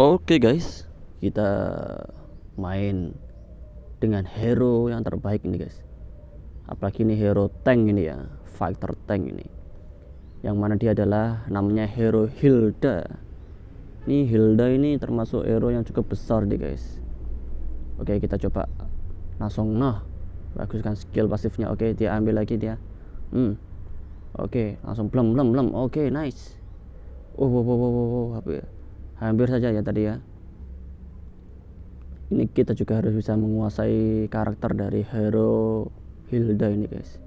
Oke okay guys, kita main dengan hero yang terbaik ini guys. Apalagi ini hero tank ini ya, fighter tank ini. Yang mana dia adalah namanya hero Hilda. Ini Hilda ini termasuk hero yang cukup besar nih guys. Oke, okay, kita coba langsung nah. Bagus kan skill pasifnya. Oke, okay, dia ambil lagi dia. Hmm. Oke, okay, langsung blem blem blem. Oke, nice. Oh, oh, oh, oh, oh, oh, oh, oh, hampir saja ya tadi ya ini kita juga harus bisa menguasai karakter dari hero Hilda ini guys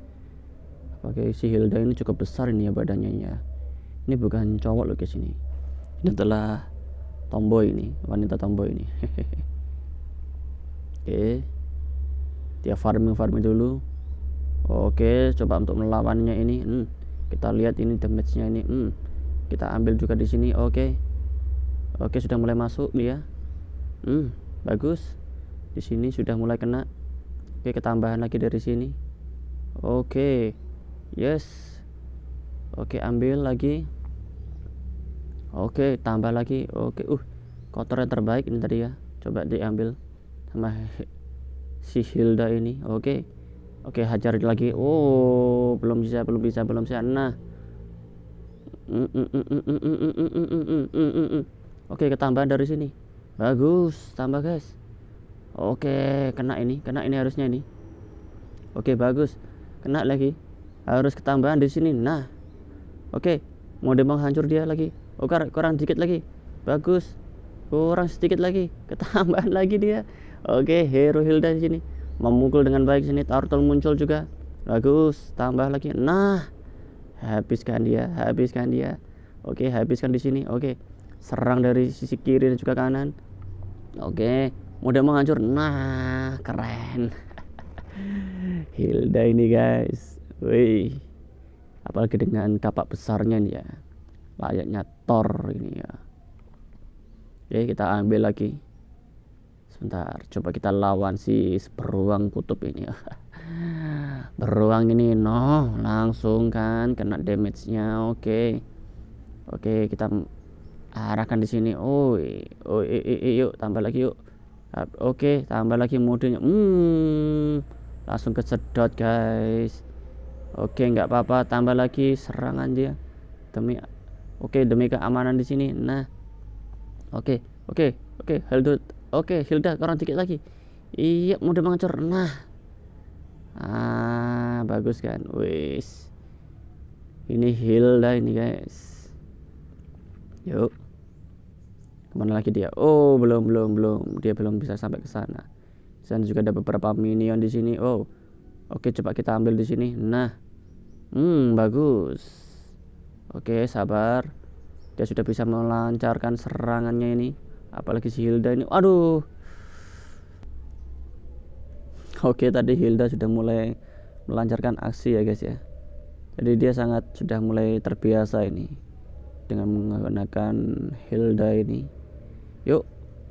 Oke si Hilda ini cukup besar ini ya badannya ya ini bukan cowok loh guys ini ini adalah tomboy ini wanita tomboy ini oke dia farming farming dulu oke coba untuk melawannya ini hmm. kita lihat ini damage nya ini hmm. kita ambil juga di sini oke Oke, sudah mulai masuk nih ya. Hmm, bagus. Di sini sudah mulai kena. Oke, ketambahan lagi dari sini. Oke. Yes. Oke, ambil lagi. Oke, tambah lagi. Oke, uh. Kotor yang terbaik ini tadi ya. Coba diambil sama si Hilda ini. Oke. Oke, hajar lagi. Oh, belum bisa, belum bisa, belum bisa. Nah. hmm hmm hmm hmm hmm hmm hmm hmm hmm Oke, ketambahan dari sini. Bagus, tambah guys. Oke, kena ini, kena ini harusnya ini. Oke, bagus. Kena lagi. Harus ketambahan di sini. Nah. Oke, mau demang hancur dia lagi. Oke, oh, kurang sedikit lagi. Bagus. Kurang sedikit lagi. Ketambahan lagi dia. Oke, hero Hilda di sini. Memukul dengan baik sini. Turtle muncul juga. Bagus, tambah lagi. Nah. Habiskan dia, habiskan dia. Oke, habiskan di sini. Oke serang dari sisi kiri dan juga kanan oke mudah menghancur nah keren Hilda ini guys wih apalagi dengan kapak besarnya nih ya layaknya Thor ini ya oke kita ambil lagi sebentar coba kita lawan si beruang kutub ini ya beruang ini no langsung kan kena damage nya oke oke kita arahkan di sini oh oh i, i, i, yuk tambah lagi yuk oke tambah lagi modenya hmm langsung kesedot guys oke nggak apa-apa tambah lagi serangan dia demi oke demi keamanan di sini nah oke oke oke Hilda oke Hilda kurang dikit lagi iya mode menghancur nah ah bagus kan wis ini Hilda ini guys yuk Kemana lagi dia? Oh, belum, belum, belum. Dia belum bisa sampai ke sana. Dan juga ada beberapa minion di sini. Oh, oke, coba kita ambil di sini. Nah, hmm, bagus. Oke, sabar. Dia sudah bisa melancarkan serangannya ini. Apalagi si Hilda ini. Aduh. Oke, tadi Hilda sudah mulai melancarkan aksi ya guys ya. Jadi dia sangat sudah mulai terbiasa ini dengan menggunakan Hilda ini. Yuk,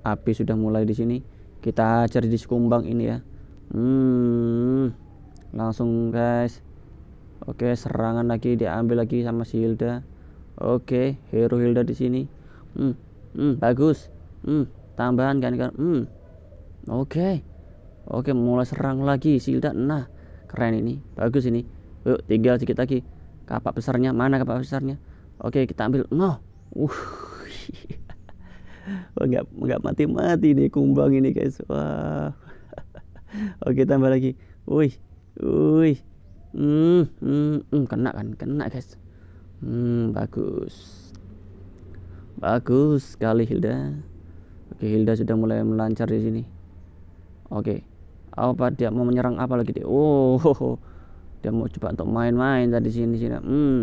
api sudah mulai di sini. Kita cari di sekumbang ini ya. Hmm. Langsung guys. Oke, serangan lagi diambil lagi sama si Hilda. Oke, hero Hilda di sini. Hmm. Hmm, bagus. Hmm, tambahan kan kan. Hmm. Oke. Oke, mulai serang lagi si Hilda. Nah, keren ini. Bagus ini. Yuk, tinggal sedikit lagi. Kapak besarnya mana kapak besarnya? Oke, kita ambil. Noh. Uh. Wah, nggak nggak mati-mati nih kumbang ini guys. Wah. Oke, tambah lagi. Wih. Wih. Hmm, hmm, hmm, kena kan? Kena, guys. Hmm, bagus. Bagus sekali Hilda. Oke, Hilda sudah mulai melancar di sini. Oke. Apa dia mau menyerang apa lagi dia? Oh. Ho, ho. Dia mau coba untuk main-main tadi sini sini. Hmm.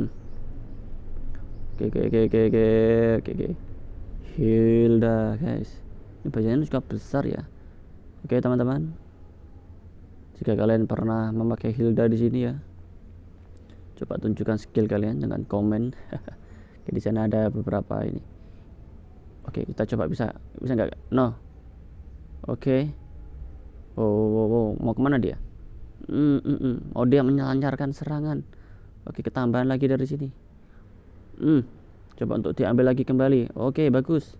Oke, oke, oke, oke, oke, oke. Hilda guys ini bacanya juga besar ya oke teman-teman jika kalian pernah memakai Hilda di sini ya coba tunjukkan skill kalian dengan komen di sana ada beberapa ini oke kita coba bisa bisa nggak no oke oh, oh, oh, mau kemana dia mm, mm, mm. oh dia menyelancarkan serangan oke ketambahan lagi dari sini mm coba untuk diambil lagi kembali oke bagus